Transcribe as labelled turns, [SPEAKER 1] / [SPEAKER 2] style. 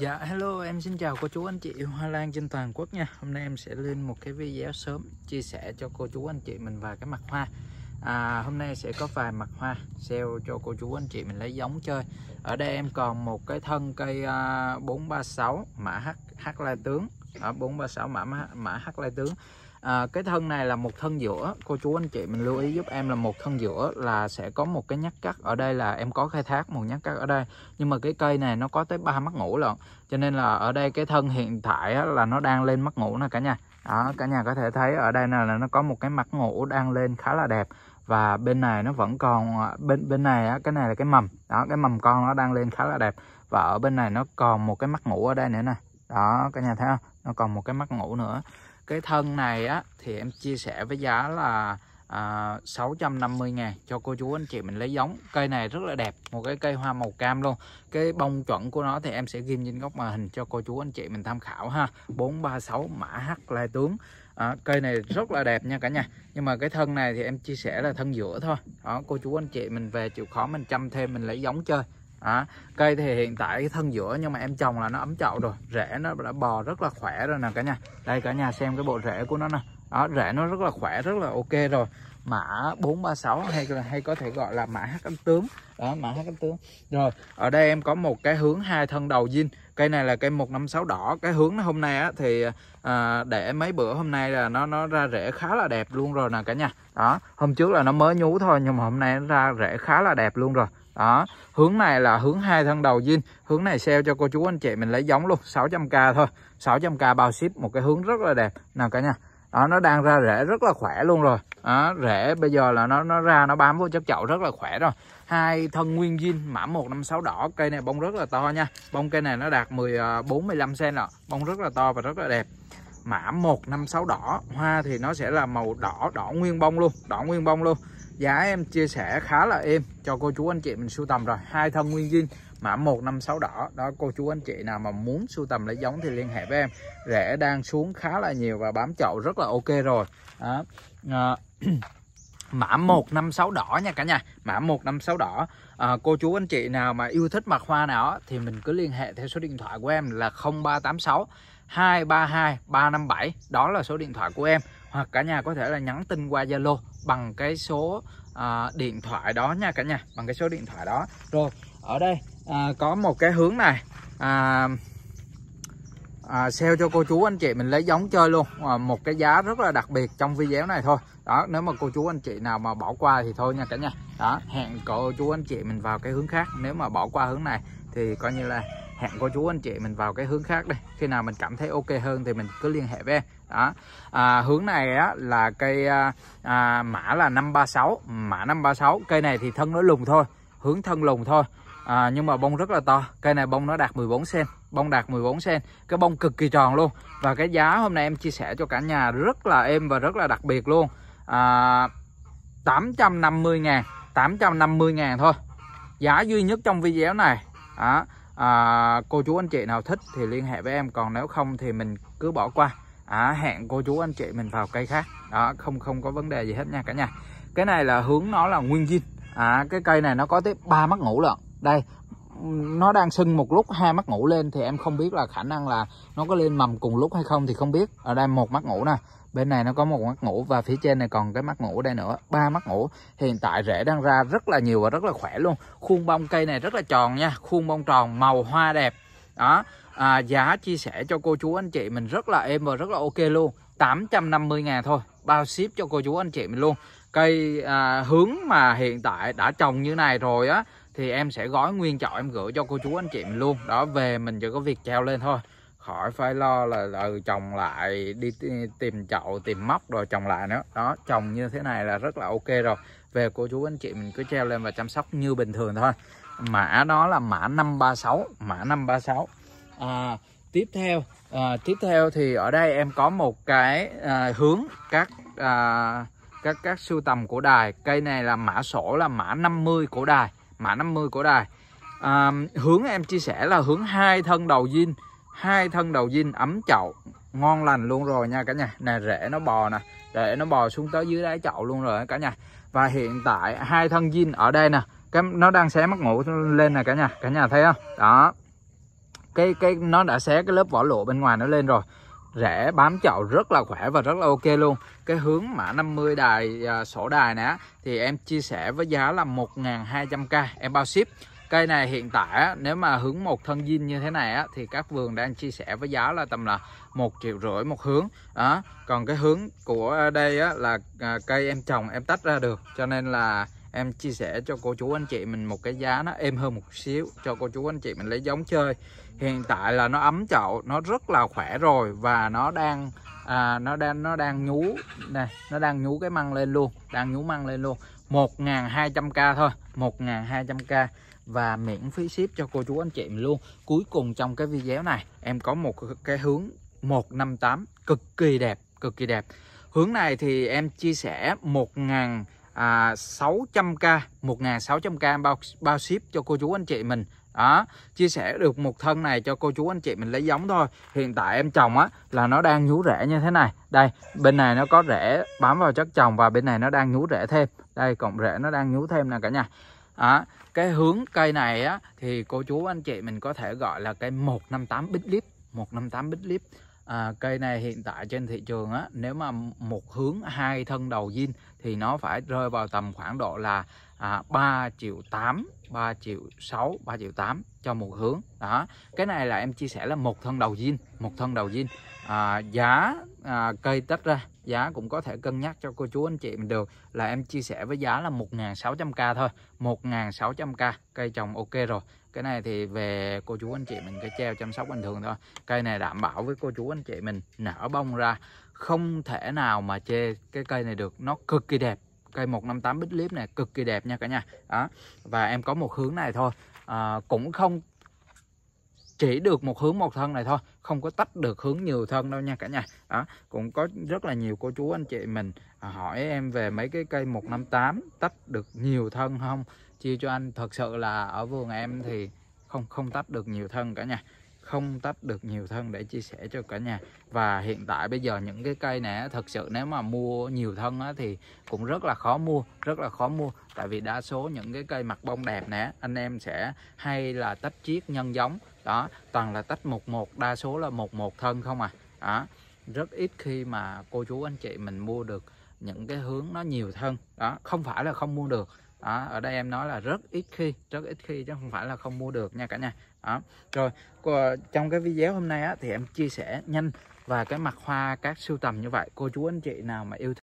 [SPEAKER 1] Dạ hello em xin chào cô chú anh chị Hoa Lan trên toàn quốc nha Hôm nay em sẽ lên một cái video sớm chia sẻ cho cô chú anh chị mình vài cái mặt hoa à, Hôm nay sẽ có vài mặt hoa sale cho cô chú anh chị mình lấy giống chơi Ở đây em còn một cái thân cây à, uh, 436 mã H, H Lai Tướng ở 436 mã, mã H Lai Tướng à, cái thân này là một thân giữa cô chú anh chị mình lưu ý giúp em là một thân giữa là sẽ có một cái nhát cắt ở đây là em có khai thác một nhát cắt ở đây nhưng mà cái cây này nó có tới ba mắt ngủ lận cho nên là ở đây cái thân hiện tại á, là nó đang lên mắt ngủ nè cả nhà đó, cả nhà có thể thấy ở đây là nó có một cái mắt ngủ đang lên khá là đẹp và bên này nó vẫn còn à, bên bên này á, cái này là cái mầm đó cái mầm con nó đang lên khá là đẹp và ở bên này nó còn một cái mắt ngủ ở đây nữa nè đó cả nhà thấy không nó còn một cái mắt ngủ nữa cái thân này á thì em chia sẻ với giá là à, 650 ngàn cho cô chú anh chị mình lấy giống cây này rất là đẹp một cái cây hoa màu cam luôn cái bông chuẩn của nó thì em sẽ ghim trên góc màn hình cho cô chú anh chị mình tham khảo ha 436 mã H lai tướng à, cây này rất là đẹp nha cả nhà nhưng mà cái thân này thì em chia sẻ là thân giữa thôi đó cô chú anh chị mình về chịu khó mình chăm thêm mình lấy giống chơi đó. cây thì hiện tại cái thân giữa nhưng mà em trồng là nó ấm chậu rồi rễ nó đã bò rất là khỏe rồi nè cả nhà đây cả nhà xem cái bộ rễ của nó nè đó rễ nó rất là khỏe rất là ok rồi mã 436 hay là hay có thể gọi là mã hắc cánh tướng đó mã hắc cánh tướng rồi ở đây em có một cái hướng hai thân đầu zin cây này là cây 156 đỏ cái hướng nó hôm nay á, thì à, để mấy bữa hôm nay là nó nó ra rễ khá là đẹp luôn rồi nè cả nhà đó hôm trước là nó mới nhú thôi nhưng mà hôm nay nó ra rễ khá là đẹp luôn rồi đó hướng này là hướng hai thân đầu zin hướng này sale cho cô chú anh chị mình lấy giống luôn 600k thôi 600k bao ship một cái hướng rất là đẹp nào cả nha đó nó đang ra rễ rất là khỏe luôn rồi đó, rễ bây giờ là nó nó ra nó bám vô chất chậu rất là khỏe rồi hai thân nguyên zin mã 156 đỏ cây này bông rất là to nha bông cây này nó đạt 14 15 cm rồi bông rất là to và rất là đẹp mã 156 đỏ hoa thì nó sẽ là màu đỏ đỏ nguyên bông luôn đỏ nguyên bông luôn giá dạ, em chia sẻ khá là êm cho cô chú anh chị mình sưu tầm rồi hai thân nguyên dinh mã 156 đỏ đó cô chú anh chị nào mà muốn sưu tầm lấy giống thì liên hệ với em rẻ đang xuống khá là nhiều và bám chậu rất là ok rồi đó. À, mã 156 đỏ nha cả nhà mã 156 đỏ à, cô chú anh chị nào mà yêu thích mặt hoa nào thì mình cứ liên hệ theo số điện thoại của em là 0386 232 357 đó là số điện thoại của em hoặc cả nhà có thể là nhắn tin qua Zalo bằng cái số à, điện thoại đó nha cả nhà bằng cái số điện thoại đó rồi ở đây à, có một cái hướng này à, à, sale cho cô chú anh chị mình lấy giống chơi luôn à, một cái giá rất là đặc biệt trong video này thôi đó nếu mà cô chú anh chị nào mà bỏ qua thì thôi nha cả nhà đó hẹn cô chú anh chị mình vào cái hướng khác nếu mà bỏ qua hướng này thì coi như là hẹn cô chú anh chị mình vào cái hướng khác đây khi nào mình cảm thấy ok hơn thì mình cứ liên hệ với em đó à, hướng này á, là cây à, à, mã là 536 mã 536 cây này thì thân nó lùng thôi hướng thân lùng thôi à, nhưng mà bông rất là to cây này bông nó đạt 14 cm bông đạt 14 cm cái bông cực kỳ tròn luôn và cái giá hôm nay em chia sẻ cho cả nhà rất là êm và rất là đặc biệt luôn à, 850 ngàn 850 ngàn thôi giá duy nhất trong video này đó à, cô chú anh chị nào thích thì liên hệ với em còn nếu không thì mình cứ bỏ qua à, hẹn cô chú anh chị mình vào cây khác đó không không có vấn đề gì hết nha cả nhà cái này là hướng nó là nguyên dinh à, cái cây này nó có tới ba mắt ngủ lận đây nó đang sưng một lúc hai mắt ngủ lên thì em không biết là khả năng là nó có lên mầm cùng lúc hay không thì không biết ở đây một mắt ngủ nè bên này nó có một mắt ngủ và phía trên này còn cái mắt ngủ đây nữa ba mắt ngủ hiện tại rễ đang ra rất là nhiều và rất là khỏe luôn khuôn bông cây này rất là tròn nha khuôn bông tròn màu hoa đẹp đó à, giá chia sẻ cho cô chú anh chị mình rất là êm và rất là ok luôn 850 ngàn thôi bao ship cho cô chú anh chị mình luôn cây à, hướng mà hiện tại đã trồng như này rồi á thì em sẽ gói nguyên chậu em gửi cho cô chú anh chị mình luôn đó về mình chỉ có việc treo lên thôi khỏi phải lo là ừ, trồng lại đi tìm chậu tìm móc rồi trồng lại nữa đó trồng như thế này là rất là ok rồi về cô chú anh chị mình cứ treo lên và chăm sóc như bình thường thôi mã đó là mã 536 mã 536 à, tiếp theo à, tiếp theo thì ở đây em có một cái à, hướng các à, các các sưu tầm của đài cây này là mã sổ là mã 50 của đài mã 50 của đài à, hướng em chia sẻ là hướng hai thân đầu zin hai thân đầu zin ấm chậu ngon lành luôn rồi nha cả nhà nè rễ nó bò nè rễ nó bò xuống tới dưới đáy chậu luôn rồi cả nhà và hiện tại hai thân zin ở đây nè cái nó đang xé mắt ngủ lên nè cả nhà cả nhà thấy không đó cái cái nó đã xé cái lớp vỏ lụa bên ngoài nó lên rồi rễ bám chậu rất là khỏe và rất là ok luôn cái hướng mã 50 đài à, sổ đài nè thì em chia sẻ với giá là 1.200k em bao ship cây này hiện tại nếu mà hướng một thân dinh như thế này thì các vườn đang chia sẻ với giá là tầm là một triệu rưỡi một hướng đó còn cái hướng của đây á, là à, cây em trồng em tách ra được cho nên là em chia sẻ cho cô chú anh chị mình một cái giá nó êm hơn một xíu cho cô chú anh chị mình lấy giống chơi hiện tại là nó ấm chậu nó rất là khỏe rồi và nó đang à, nó đang nó đang nhú này nó đang nhú cái măng lên luôn đang nhú măng lên luôn 1.200k thôi 1.200k và miễn phí ship cho cô chú anh chị mình luôn cuối cùng trong cái video này em có một cái hướng 158 cực kỳ đẹp cực kỳ đẹp hướng này thì em chia sẻ 1.000 à, 600k 1.600k bao bao ship cho cô chú anh chị mình đó chia sẻ được một thân này cho cô chú anh chị mình lấy giống thôi hiện tại em trồng á là nó đang nhú rễ như thế này đây bên này nó có rễ bám vào chất trồng và bên này nó đang nhú rễ thêm đây cộng rễ nó đang nhú thêm nè cả nhà à, cái hướng cây này á thì cô chú anh chị mình có thể gọi là cây 158 bít líp 158 bít líp à, cây này hiện tại trên thị trường á nếu mà một hướng hai thân đầu zin thì nó phải rơi vào tầm khoảng độ là à, 3 triệu 8 3 triệu 6 3 triệu 8 cho một hướng đó cái này là em chia sẻ là một thân đầu zin một thân đầu zin à, giá à, cây tách ra giá cũng có thể cân nhắc cho cô chú anh chị mình được là em chia sẻ với giá là 1.600k thôi 1.600k cây trồng ok rồi cái này thì về cô chú anh chị mình cái treo chăm sóc bình thường thôi cây này đảm bảo với cô chú anh chị mình nở bông ra không thể nào mà chê cái cây này được nó cực kỳ đẹp cây 158 bích liếp này cực kỳ đẹp nha cả nhà đó và em có một hướng này thôi à, cũng không chỉ được một hướng một thân này thôi không có tách được hướng nhiều thân đâu nha cả nhà đó cũng có rất là nhiều cô chú anh chị mình à, hỏi em về mấy cái cây 158 tách được nhiều thân không chia cho anh thật sự là ở vườn em thì không không tách được nhiều thân cả nhà không tách được nhiều thân để chia sẻ cho cả nhà và hiện tại bây giờ những cái cây này thật sự nếu mà mua nhiều thân á, thì cũng rất là khó mua rất là khó mua tại vì đa số những cái cây mặt bông đẹp nè anh em sẽ hay là tách chiết nhân giống đó toàn là tách một một đa số là một một thân không à đó rất ít khi mà cô chú anh chị mình mua được những cái hướng nó nhiều thân đó không phải là không mua được đó, ở đây em nói là rất ít khi rất ít khi chứ không phải là không mua được nha cả nhà đó. rồi trong cái video hôm nay á, thì em chia sẻ nhanh và cái mặt hoa các sưu tầm như vậy cô chú anh chị nào mà yêu thích